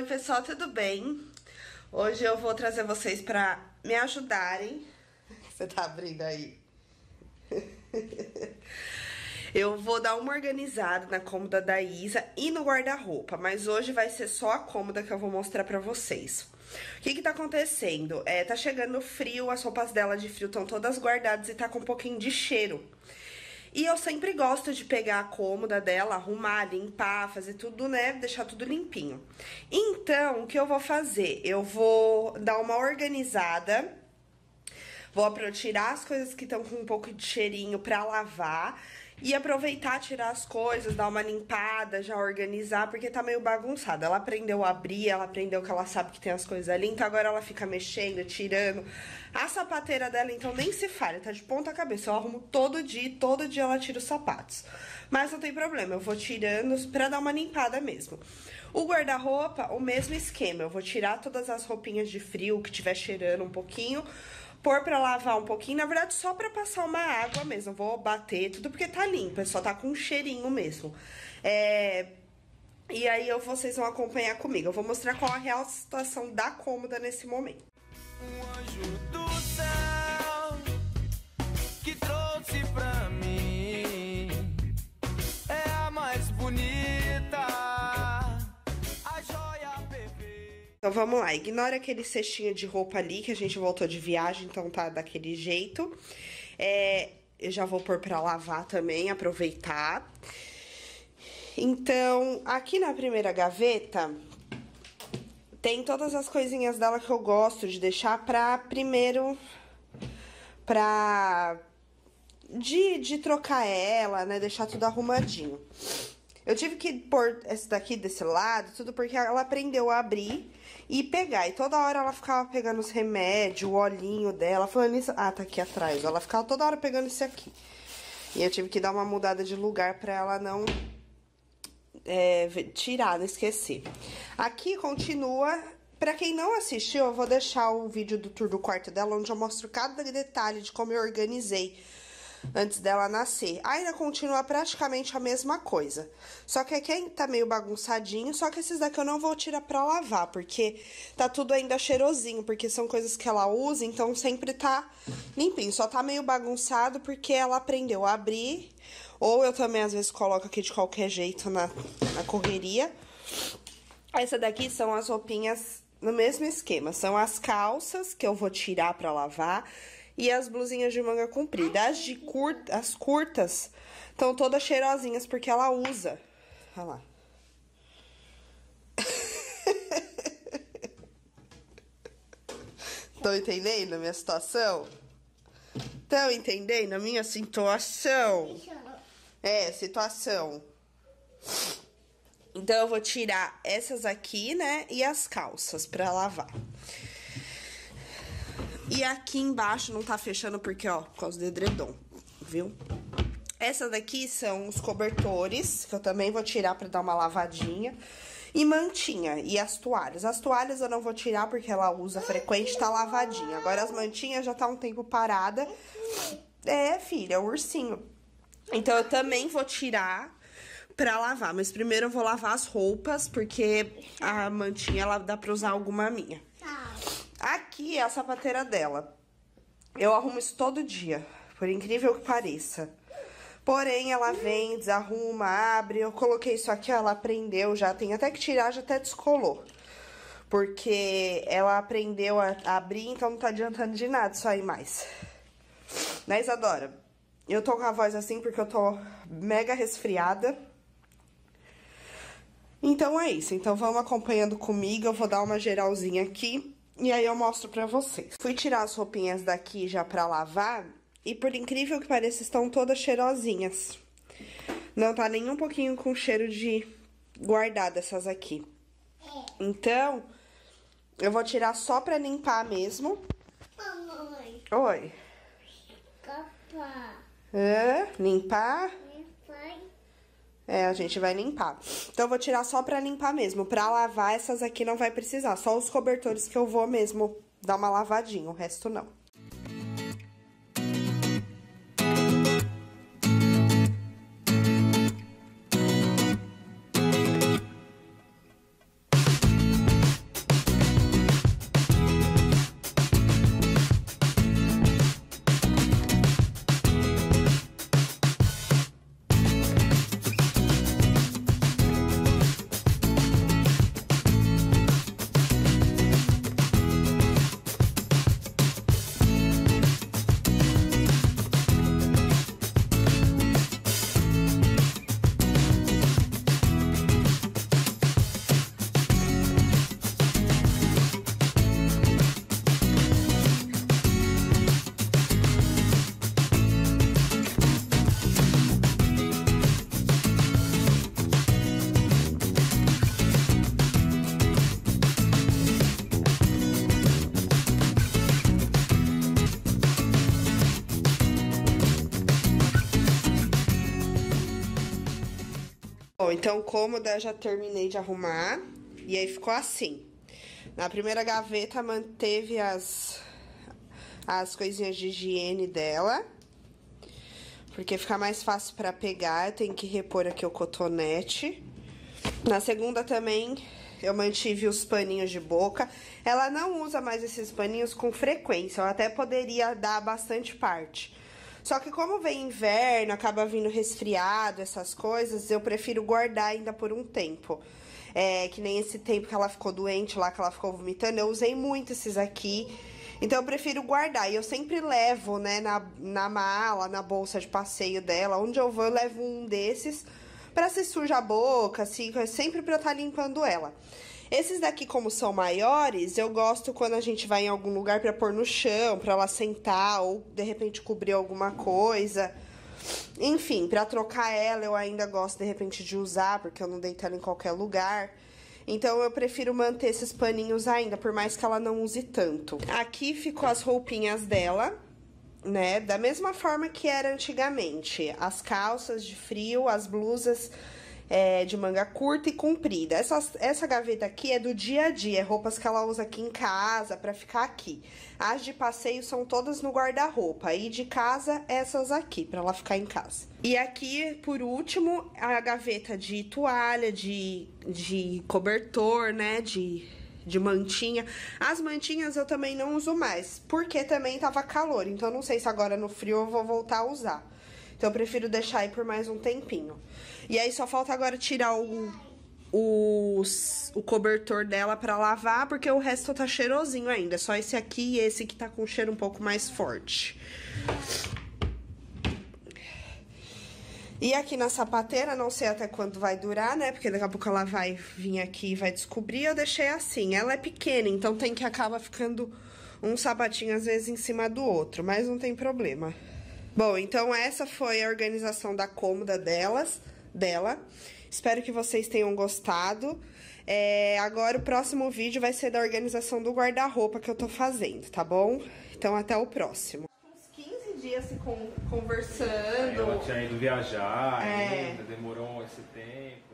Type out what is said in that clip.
Oi, pessoal, tudo bem? Hoje eu vou trazer vocês para me ajudarem. Você tá abrindo aí? eu vou dar uma organizada na cômoda da Isa e no guarda-roupa, mas hoje vai ser só a cômoda que eu vou mostrar para vocês. O que que tá acontecendo? É, tá chegando frio, as roupas dela de frio estão todas guardadas e tá com um pouquinho de cheiro. E eu sempre gosto de pegar a cômoda dela, arrumar, limpar, fazer tudo, né? Deixar tudo limpinho. Então, o que eu vou fazer? Eu vou dar uma organizada. Vou tirar as coisas que estão com um pouco de cheirinho para lavar. E aproveitar, tirar as coisas, dar uma limpada, já organizar, porque tá meio bagunçada. Ela aprendeu a abrir, ela aprendeu que ela sabe que tem as coisas ali, então agora ela fica mexendo, tirando. A sapateira dela, então, nem se falha, tá de ponta cabeça. Eu arrumo todo dia, todo dia ela tira os sapatos. Mas não tem problema, eu vou tirando pra dar uma limpada mesmo. O guarda-roupa, o mesmo esquema. Eu vou tirar todas as roupinhas de frio que tiver cheirando um pouquinho pôr pra lavar um pouquinho. Na verdade, só pra passar uma água mesmo. Vou bater tudo porque tá limpo, é só tá com um cheirinho mesmo. É... E aí eu, vocês vão acompanhar comigo. Eu vou mostrar qual a real situação da cômoda nesse momento. Um anjo Então vamos lá, ignora aquele cestinho de roupa ali que a gente voltou de viagem, então tá daquele jeito. É, eu já vou pôr pra lavar também, aproveitar. Então, aqui na primeira gaveta, tem todas as coisinhas dela que eu gosto de deixar pra primeiro. pra. de, de trocar ela, né? Deixar tudo arrumadinho. Eu tive que pôr essa daqui desse lado, tudo porque ela aprendeu a abrir e pegar. E toda hora ela ficava pegando os remédios, o olhinho dela, falando isso. Ah, tá aqui atrás. Ela ficava toda hora pegando esse aqui. E eu tive que dar uma mudada de lugar pra ela não é, tirar, não esquecer. Aqui continua Pra quem não assistiu, eu vou deixar o vídeo do tour do quarto dela, onde eu mostro cada detalhe de como eu organizei antes dela nascer. Ainda continua praticamente a mesma coisa. Só que aqui tá meio bagunçadinho, só que esses daqui eu não vou tirar pra lavar, porque tá tudo ainda cheirosinho, porque são coisas que ela usa, então sempre tá limpinho. Só tá meio bagunçado porque ela aprendeu a abrir, ou eu também às vezes coloco aqui de qualquer jeito na, na correria. Essa daqui são as roupinhas no mesmo esquema. São as calças que eu vou tirar para lavar e as blusinhas de manga comprida. As de curta, as curtas estão todas cheirosinhas porque ela usa. Olha lá. Estão entendendo a minha situação? Estão entendendo a minha situação? É, situação. Então, eu vou tirar essas aqui, né? E as calças para lavar. E aqui embaixo não tá fechando porque, ó, por causa do edredom, viu? Essa daqui são os cobertores, que eu também vou tirar pra dar uma lavadinha. E mantinha, e as toalhas. As toalhas eu não vou tirar porque ela usa frequente, tá lavadinha. Agora as mantinhas já tá um tempo parada. É, filha, é o ursinho. Então eu também vou tirar pra lavar. Mas primeiro eu vou lavar as roupas, porque a mantinha ela dá pra usar alguma minha. Tá. Aqui é a sapateira dela. Eu arrumo isso todo dia, por incrível que pareça. Porém, ela vem, desarruma, abre. Eu coloquei isso aqui, ela aprendeu já. Tem até que tirar, já até descolou. Porque ela aprendeu a abrir, então não tá adiantando de nada isso aí mais. Né, Isadora? Eu tô com a voz assim porque eu tô mega resfriada. Então é isso. Então vamos acompanhando comigo. Eu vou dar uma geralzinha aqui. E aí eu mostro pra vocês. Fui tirar as roupinhas daqui já pra lavar. E por incrível que pareça, estão todas cheirosinhas. Não tá nem um pouquinho com cheiro de guardar essas aqui. Então, eu vou tirar só pra limpar mesmo. Mamãe. Oi. Limpar. Hã? Limpar? É, a gente vai limpar. Então, eu vou tirar só pra limpar mesmo. Pra lavar, essas aqui não vai precisar. Só os cobertores que eu vou mesmo dar uma lavadinha, o resto não. Bom, então cômoda já terminei de arrumar. E aí ficou assim. Na primeira gaveta manteve as, as coisinhas de higiene dela. Porque fica mais fácil para pegar, eu tenho que repor aqui o cotonete. Na segunda também eu mantive os paninhos de boca. Ela não usa mais esses paninhos com frequência, eu até poderia dar bastante parte. Só que como vem inverno, acaba vindo resfriado, essas coisas, eu prefiro guardar ainda por um tempo. É, que nem esse tempo que ela ficou doente lá, que ela ficou vomitando, eu usei muito esses aqui. Então eu prefiro guardar. E eu sempre levo, né, na, na mala, na bolsa de passeio dela. Onde eu vou, eu levo um desses para se sujar a boca, assim, sempre pra eu estar tá limpando ela. Esses daqui, como são maiores, eu gosto quando a gente vai em algum lugar para pôr no chão, para ela sentar ou de repente cobrir alguma coisa. Enfim, para trocar ela, eu ainda gosto de repente de usar, porque eu não deito ela em qualquer lugar. Então eu prefiro manter esses paninhos ainda, por mais que ela não use tanto. Aqui ficou as roupinhas dela, né? Da mesma forma que era antigamente. As calças de frio, as blusas é, de manga curta e comprida. Essa, essa gaveta aqui é do dia a dia, é roupas que ela usa aqui em casa para ficar aqui. As de passeio são todas no guarda-roupa e de casa essas aqui para ela ficar em casa. E aqui, por último, a gaveta de toalha, de, de cobertor, né, de de mantinha. As mantinhas eu também não uso mais, porque também tava calor, então não sei se agora no frio eu vou voltar a usar. Então eu prefiro deixar aí por mais um tempinho. E aí só falta agora tirar o, o, o cobertor dela pra lavar, porque o resto tá cheirosinho ainda. Só esse aqui e esse que tá com cheiro um pouco mais forte. E aqui na sapateira, não sei até quando vai durar, né? Porque daqui a pouco ela vai vir aqui e vai descobrir. Eu deixei assim. Ela é pequena, então tem que acaba ficando um sapatinho às vezes em cima do outro, mas não tem problema. Bom, então essa foi a organização da cômoda delas, dela. Espero que vocês tenham gostado. É, agora o próximo vídeo vai ser da organização do guarda-roupa que eu tô fazendo, tá bom? Então até o próximo. Uns 15 dias se conversando. É, ela tinha ido viajar, é. ainda, demorou esse tempo.